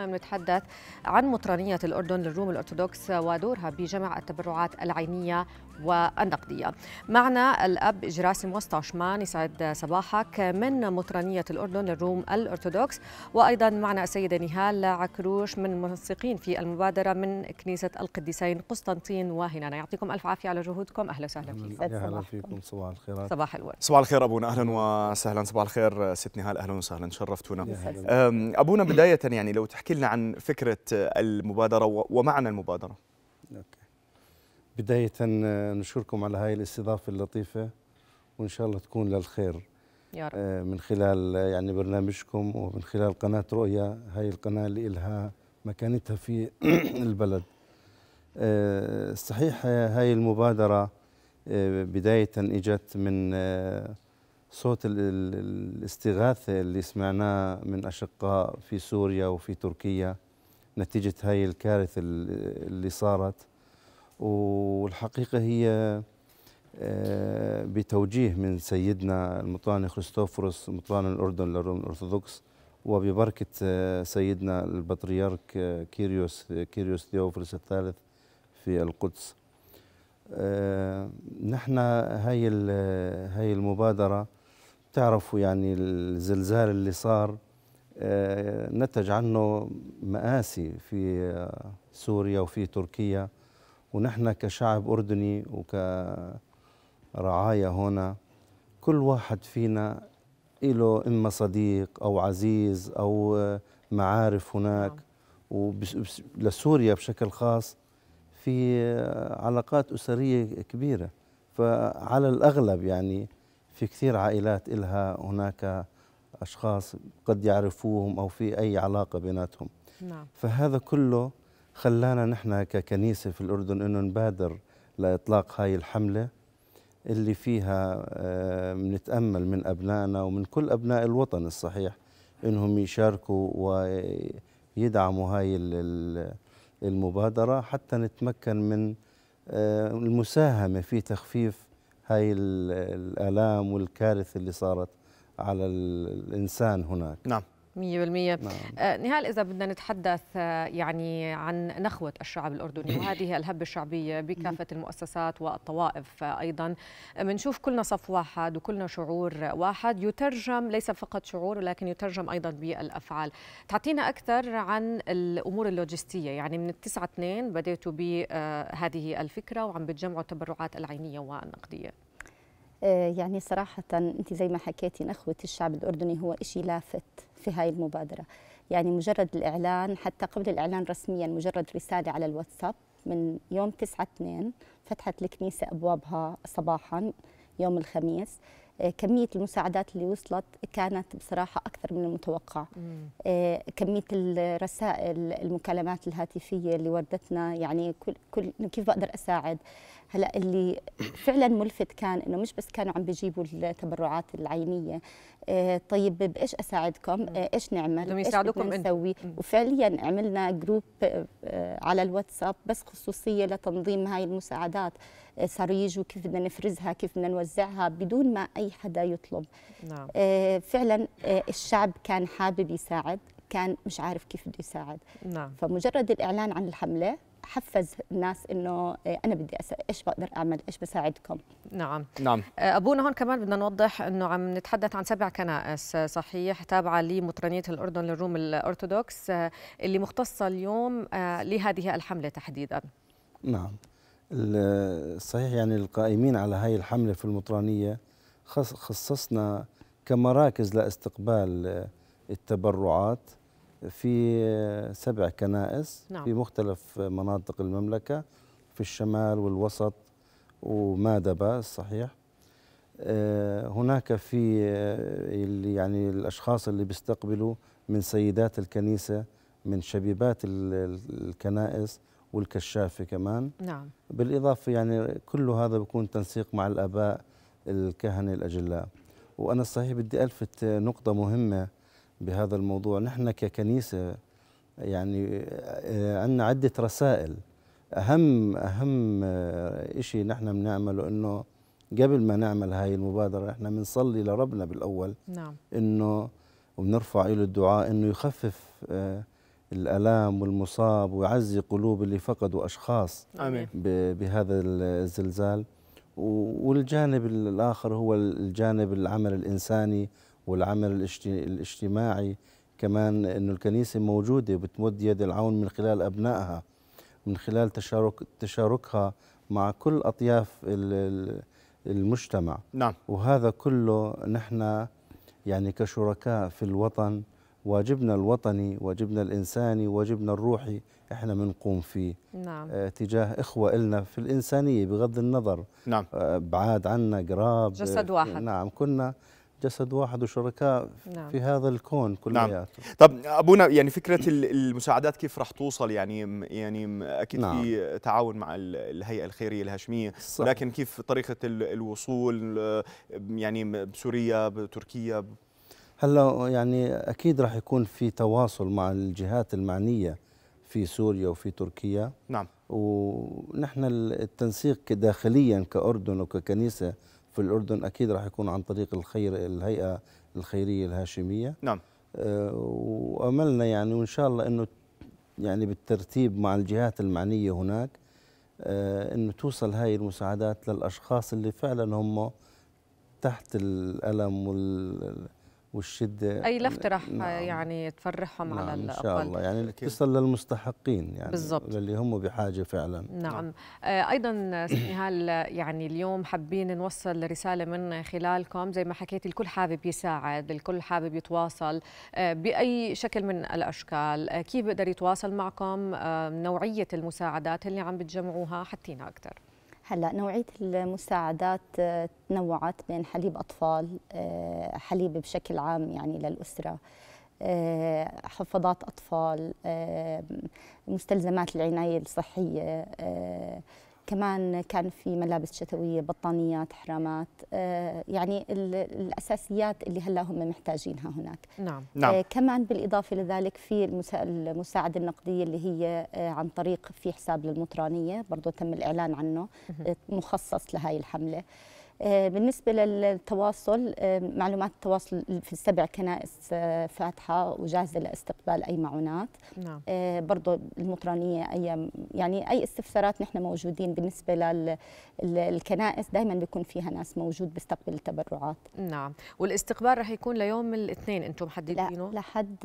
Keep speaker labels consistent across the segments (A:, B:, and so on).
A: اليوم بنتحدث عن مطرانية الأردن للروم الأرثوذكس ودورها بجمع التبرعات العينية والنقدية معنا الأب جراسم وستاشمان يسعد صباحك من مطرانية الأردن للروم الأرثوذكس وأيضا معنا السيدة نهال عكروش من منسقين في المبادرة من كنيسة القديسين قسطنطين وهنا يعطيكم ألف عافية على جهودكم أهلا وسهلا فيكم أهلا
B: فيكم صباح الخير صباح الورد صباح
C: الخير أبونا أهلا وسهلا صباح الخير ست نهال أهلا وسهلا شرفتونا أبونا بداية يعني لو تحكي احكي لنا عن فكرة المبادرة ومعنى المبادرة
B: أوكي. بداية آه، نشكركم على هاي الاستضافة اللطيفة وإن شاء الله تكون للخير يا رب. آه، من خلال آه، يعني برنامجكم ومن خلال قناة رؤيا هاي القناة اللي إلها مكانتها في البلد صحيح هاي المبادرة بداية إجت من صوت الاستغاثة اللي سمعناه من أشقاء في سوريا وفي تركيا نتيجة هاي الكارثة اللي صارت والحقيقة هي آه، بتوجيه من سيدنا المطران خريستوفروس مطران الأردن للروم الأرثوذكس وببركة آه، سيدنا البطريرك آه، كيريوس كيريوس ثيوفرس الثالث في القدس نحن هاي هاي المبادره تعرفوا يعني الزلزال اللي صار آه، نتج عنه مآسي في آه، سوريا وفي تركيا ونحن كشعب أردني وكرعاية هنا كل واحد فينا له إما صديق أو عزيز أو آه، معارف هناك نعم. ولسوريا بشكل خاص في علاقات أسرية كبيرة فعلى الأغلب يعني في كثير عائلات إلها هناك أشخاص قد يعرفوهم أو في أي علاقة بيناتهم نعم. فهذا كله خلانا نحن ككنيسة في الأردن أنه نبادر لإطلاق هاي الحملة اللي فيها بنتأمل آه، من أبنائنا ومن كل أبناء الوطن الصحيح أنهم يشاركوا ويدعموا هاي المبادرة حتى نتمكن من آه، المساهمة في تخفيف هاي الآلام والكارثة اللي صارت على الإنسان هناك نعم
A: 100% نعم. آه، نهال إذا بدنا نتحدث آه، يعني عن نخوة الشعب الأردني إيه. وهذه الهبة الشعبية بكافة المؤسسات والطوائف آه، أيضا بنشوف كلنا صف واحد وكلنا شعور واحد يترجم ليس فقط شعور ولكن يترجم أيضا بالأفعال تعطينا أكثر عن الأمور اللوجستية يعني من التسعة اثنين بديتوا بهذه الفكرة وعم بتجمعوا التبرعات العينية والنقدية
C: آه، يعني صراحة أنت زي ما حكيتي نخوة الشعب الأردني هو إشي لافت في هاي المبادرة يعني مجرد الإعلان حتى قبل الإعلان رسميا مجرد رسالة على الواتساب من يوم 9 اثنين فتحت الكنيسة أبوابها صباحا يوم الخميس آه، كميه المساعدات اللي وصلت كانت بصراحه اكثر من المتوقع مم. آه، كميه الرسائل المكالمات الهاتفيه اللي وردتنا يعني كل كل كيف بقدر اساعد هلا اللي فعلا ملفت كان انه مش بس كانوا عم بيجيبوا التبرعات العينيه آه، طيب بايش اساعدكم ايش نعمل ايش نسوي وفعليا عملنا جروب على الواتساب بس خصوصيه لتنظيم هاي المساعدات صاريج وكيف بدنا نفرزها كيف بدنا نوزعها بدون ما أي حدا يطلب نعم. آه، فعلا آه، الشعب كان حابب يساعد كان مش عارف كيف بده يساعد نعم. فمجرد الإعلان عن الحملة حفز الناس انه آه، انا بدي
A: أس... ايش بقدر اعمل ايش بساعدكم نعم نعم ابونا هون كمان بدنا نوضح انه عم نتحدث عن سبع كنائس صحيح تابعه لمطرانيه الاردن للروم الارثوذكس اللي مختصه اليوم لهذه الحمله تحديدا
B: نعم صحيح يعني القائمين على هاي الحملة في المطرانية خصصنا كمراكز لاستقبال التبرعات في سبع كنائس نعم. في مختلف مناطق المملكة في الشمال والوسط ومادبا صحيح آه، هناك في آه، يعني الأشخاص اللي بيستقبلوا من سيدات الكنيسة من شبيبات الكنائس والكشافه كمان نعم بالاضافه يعني كل هذا بيكون تنسيق مع الاباء الكهنه الاجلاء وانا صحيح بدي الفت نقطه مهمه بهذا الموضوع نحن ككنيسه يعني آه، عندنا عده رسائل اهم اهم آه، شيء نحن بنعمله انه قبل ما نعمل هاي المبادره احنا بنصلي لربنا بالاول نعم انه وبنرفع له الدعاء انه يخفف آه، الالام والمصاب ويعزي قلوب اللي فقدوا اشخاص امين بهذا الزلزال والجانب الاخر هو الجانب العمل الانساني والعمل الاجتماعي كمان انه الكنيسه موجوده بتمد يد العون من خلال ابنائها من خلال تشارك تشاركها مع كل اطياف المجتمع نعم وهذا كله نحن يعني كشركاء في الوطن واجبنا الوطني واجبنا الإنساني واجبنا الروحي إحنا بنقوم فيه نعم. آه، تجاه إخوة إلنا في الإنسانية بغض النظر نعم. آه، بعاد عنا قراب جسد واحد نعم كنا جسد واحد وشركاء نعم. في هذا الكون كلياته نعم. طب ابونا يعني فكره
C: المساعدات كيف راح توصل يعني يعني اكيد نعم. في تعاون مع الهيئه الخيريه الهاشميه صح. كيف طريقه الوصول آه، يعني بسوريا بتركيا
B: هلا يعني اكيد راح يكون في تواصل مع الجهات المعنيه في سوريا وفي تركيا نعم ونحن التنسيق داخليا كاردن وككنيسه في الاردن اكيد راح يكون عن طريق الخير الهيئه الخيريه الهاشميه نعم آه، واملنا يعني وان شاء الله انه يعني بالترتيب مع الجهات المعنيه هناك آه، انه توصل هاي المساعدات للاشخاص اللي فعلا هم تحت الالم وال والشده اي لفته رح نعم
A: يعني تفرحهم نعم على الاقل ان شاء الله
B: يعني تصل للمستحقين يعني بالضبط للي هم بحاجه فعلا
A: نعم, نعم. آه ايضا نهال يعني اليوم حابين نوصل رساله من خلالكم زي ما حكيت الكل حابب يساعد الكل حابب يتواصل آه باي شكل من الاشكال آه كيف بقدر يتواصل معكم آه نوعيه المساعدات اللي عم بتجمعوها حتينا اكثر
C: هلا نوعيه المساعدات آه، تنوعت بين حليب اطفال آه، حليب بشكل عام يعني للاسره آه، حفاضات اطفال مستلزمات العنايه الصحيه كمان كان في ملابس شتويه بطانيات حرامات آه، يعني الاساسيات اللي هلا هم محتاجينها هناك نعم, آه، نعم. كمان بالاضافه لذلك في المساعده النقديه اللي هي آه، عن طريق في حساب للمطرانيه برضه تم الاعلان عنه مخصص لهي الحمله آه، بالنسبة للتواصل آه، معلومات التواصل في السبع كنائس آه، فاتحة وجاهزة لاستقبال أي معونات نعم. برضو المطرانية أي يعني أي استفسارات نحن موجودين بالنسبة للكنائس دائما بيكون فيها ناس موجود بيستقبل التبرعات
A: نعم والاستقبال رح يكون ليوم الاثنين أنتم محددينه؟ لا لحد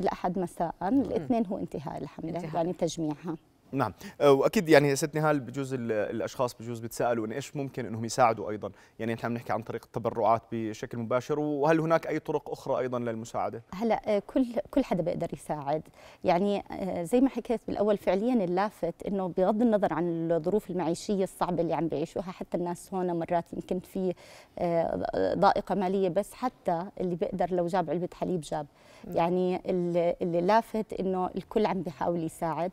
A: الأحد مساء الاثنين هو
C: انتهاء الحملة انتهاء. يعني تجميعها نعم أه، واكيد يعني ست نهال بجوز الاشخاص بجوز بتسالوا ان ايش ممكن انهم يساعدوا ايضا يعني نحن بنحكي عن طريق التبرعات بشكل مباشر وهل هناك اي طرق اخرى ايضا للمساعده هلا أه، كل كل حدا بيقدر يساعد يعني أه، زي ما حكيت بالاول فعليا اللافت انه بغض النظر عن الظروف المعيشيه الصعبه اللي عم بيعيشوها حتى الناس هون مرات يمكن في ضائقه ماليه بس حتى اللي بيقدر لو جاب علبه حليب جاب يعني اللافت انه الكل عم بيحاول يساعد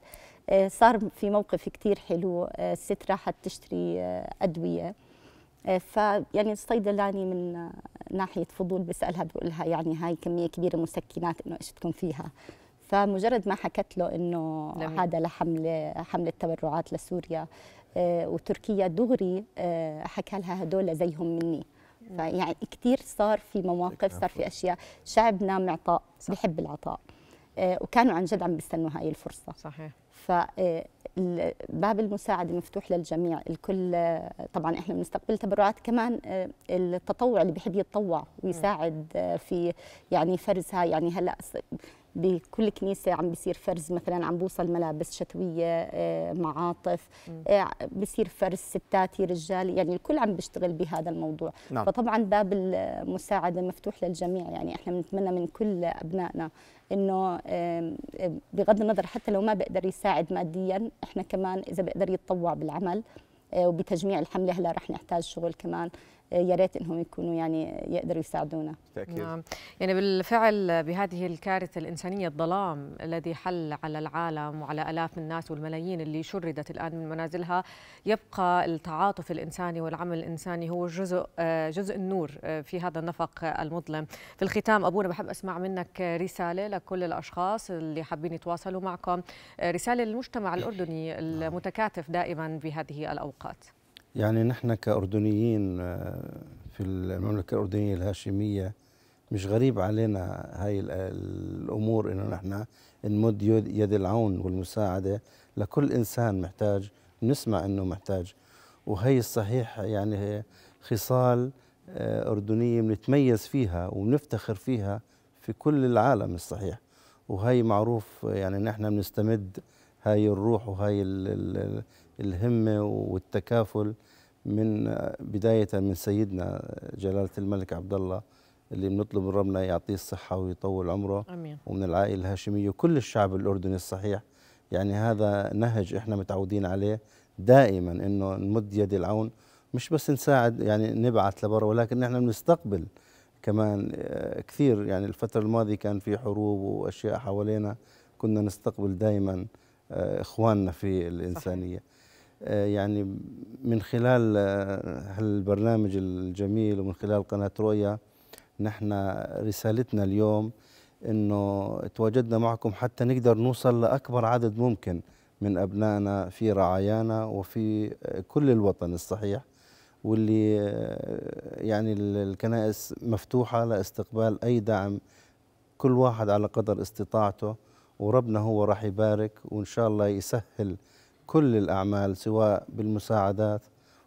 C: آه، صار في موقف كثير حلو آه، الست راحت تشتري آه، ادويه فيعني الصيدلاني من ناحيه فضول بسالها بقول لها يعني هاي كميه كبيره مسكنات انه ايش بدكم فيها فمجرد ما حكت له انه هذا لحمله حمله تبرعات لسوريا وتركيا دغري حكى لها هدول زيهم مني فيعني كثير صار في مواقف صار في اشياء شعبنا معطاء بحب العطاء آه، وكانوا عن جد عم بيستنوا هاي الفرصه صحيح فباب آه، المساعده مفتوح للجميع الكل آه، طبعا احنا بنستقبل تبرعات كمان التطوع اللي بيحب يتطوع ويساعد في يعني فرز هاي يعني هلا بكل كنيسه عم بيصير فرز مثلا عم بوصل ملابس شتويه آه، معاطف آه، بصير فرز ستاتي رجال يعني الكل عم بيشتغل بهذا الموضوع نعم. فطبعا باب المساعده مفتوح للجميع يعني احنا بنتمنى من كل ابنائنا انه بغض النظر حتى لو ما بيقدر يساعد ماديا احنا كمان اذا بيقدر يتطوع بالعمل آه، وبتجميع الحملة هلا رح نحتاج شغل كمان يا ريت انهم يكونوا يعني يقدروا يساعدونا بالتاكيد نعم
A: يعني بالفعل بهذه الكارثه الانسانيه الظلام الذي حل على العالم وعلى الاف الناس والملايين اللي شردت الان من منازلها يبقى التعاطف الانساني والعمل الانساني هو جزء جزء النور في هذا النفق المظلم في الختام ابونا بحب اسمع منك رساله لكل الاشخاص اللي حابين يتواصلوا معكم رساله للمجتمع الاردني نعم. المتكاتف دائما بهذه الاوقات
B: يعني نحن كأردنيين آه، في المملكة الأردنية الهاشمية مش غريب علينا هاي الأمور إنه نحن نمد يد العون والمساعدة لكل إنسان محتاج نسمع إنه محتاج وهي الصحيح يعني هي خصال آه، أردنية بنتميز فيها ونفتخر فيها في كل العالم الصحيح وهي معروف يعني نحن بنستمد هاي الروح وهاي الهمة والتكافل من بداية من سيدنا جلالة الملك عبد الله اللي بنطلب من ربنا يعطيه الصحة ويطول عمره أمين. ومن العائلة الهاشمية وكل الشعب الأردني الصحيح يعني هذا نهج إحنا متعودين عليه دائما إنه نمد يد العون مش بس نساعد يعني نبعث لبرا ولكن نحن بنستقبل كمان آه، كثير يعني الفترة الماضية كان في حروب وأشياء حوالينا كنا نستقبل دائما آه، إخواننا في الإنسانية صح. آه، يعني من خلال آه، هالبرنامج الجميل ومن خلال قناة رؤيا نحن رسالتنا اليوم انه تواجدنا معكم حتى نقدر نوصل لاكبر عدد ممكن من ابنائنا في رعايانا وفي آه، كل الوطن الصحيح واللي يعني الكنائس مفتوحه لاستقبال اي دعم كل واحد على قدر استطاعته وربنا هو راح يبارك وان شاء الله يسهل كل الأعمال سواء بالمساعدات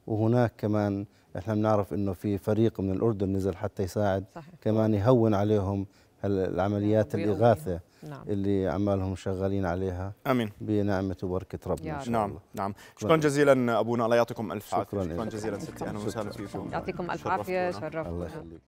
B: وهناك كمان احنا بنعرف انه في فريق من الاردن نزل حتى يساعد صحيح. كمان يهون عليهم العمليات نعم، الاغاثه نعم. اللي عمالهم شغالين عليها امين بنعمه وبركه ربنا ان شاء نعم الله. نعم شكرا جزيلا ابونا الله يعطيكم الف عافيه شكرا, شكرا جزيلا ستي اهلا وسهلا فيكم يعطيكم الف عافيه شرفتونا الله يخليك